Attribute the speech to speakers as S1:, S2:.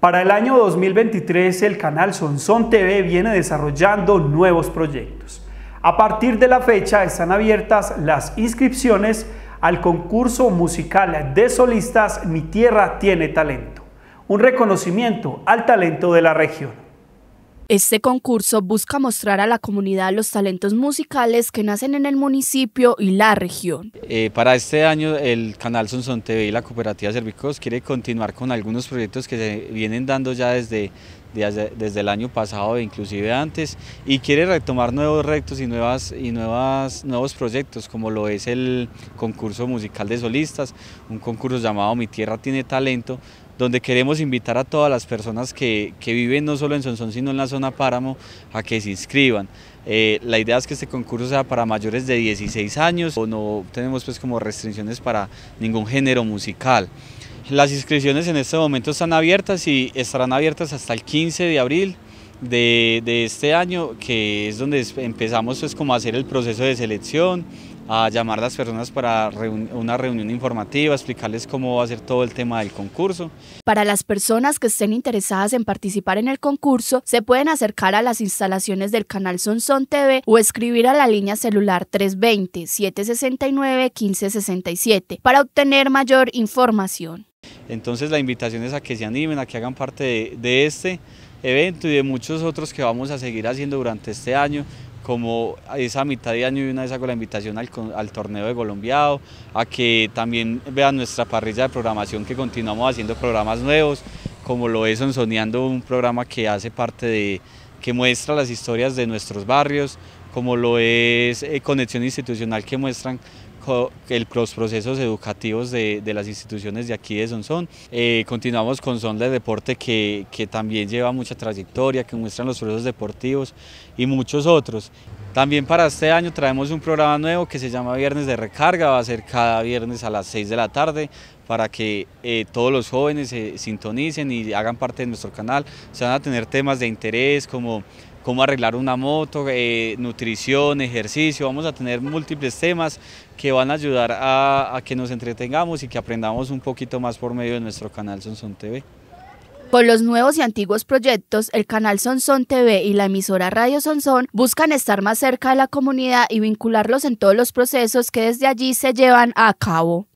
S1: Para el año 2023 el canal Sonson TV viene desarrollando nuevos proyectos. A partir de la fecha están abiertas las inscripciones al concurso musical de solistas Mi Tierra Tiene Talento, un reconocimiento al talento de la región.
S2: Este concurso busca mostrar a la comunidad los talentos musicales que nacen en el municipio y la región.
S1: Eh,
S3: para este año el canal Sonson TV y la cooperativa Servicos quiere continuar con algunos proyectos que se vienen dando ya desde desde, el año pasado e inclusive antes y quiere retomar nuevos retos y, nuevas, y nuevas, nuevos proyectos como lo es el concurso musical de solistas, un concurso llamado Mi Tierra Tiene Talento donde queremos invitar a todas las personas que, que viven no solo en Sonsón sino en la zona Páramo a que se inscriban. Eh, la idea es que este concurso sea para mayores de 16 años, o no tenemos pues como restricciones para ningún género musical. Las inscripciones en este momento están abiertas y estarán abiertas hasta el 15 de abril de, este año, que es donde empezamos pues, como a hacer el proceso de selección, a llamar a las personas para una reunión informativa, explicarles cómo va a ser todo el tema del concurso.
S2: Para las personas que estén interesadas en participar en el concurso, se pueden acercar a las instalaciones del canal Sonson TV o escribir a la línea celular 320-769-1567 para obtener mayor información.
S3: Entonces la invitación es a que se animen, a que hagan parte de, este evento y de muchos otros que vamos a seguir haciendo durante este año, como esa mitad de año y una vez hago la invitación al, torneo de colombiado, a que también vean nuestra parrilla de programación que continuamos haciendo programas nuevos, como lo es Sonsoneando, un programa que hace parte de, que muestra las historias de nuestros barrios, como lo es eh, Conexión Institucional que muestran el, los procesos educativos de, las instituciones de aquí de Sonsón. Eh, continuamos con Son de Deporte que, también lleva mucha trayectoria, que muestran los procesos deportivos y muchos otros. También para este año traemos un programa nuevo que se llama Viernes de Recarga, va a ser cada viernes a las 6 de la tarde para que eh, todos los jóvenes se sintonicen y hagan parte de nuestro canal. Se van a tener temas de interés como cómo arreglar una moto, eh, nutrición, ejercicio, vamos a tener múltiples temas que van a ayudar a, a, que nos entretengamos y que aprendamos un poquito más por medio de nuestro canal Sonson TV.
S2: Con los nuevos y antiguos proyectos, el canal Sonson TV y la emisora Radio Sonson buscan estar más cerca de la comunidad y vincularlos en todos los procesos que desde allí se llevan a cabo.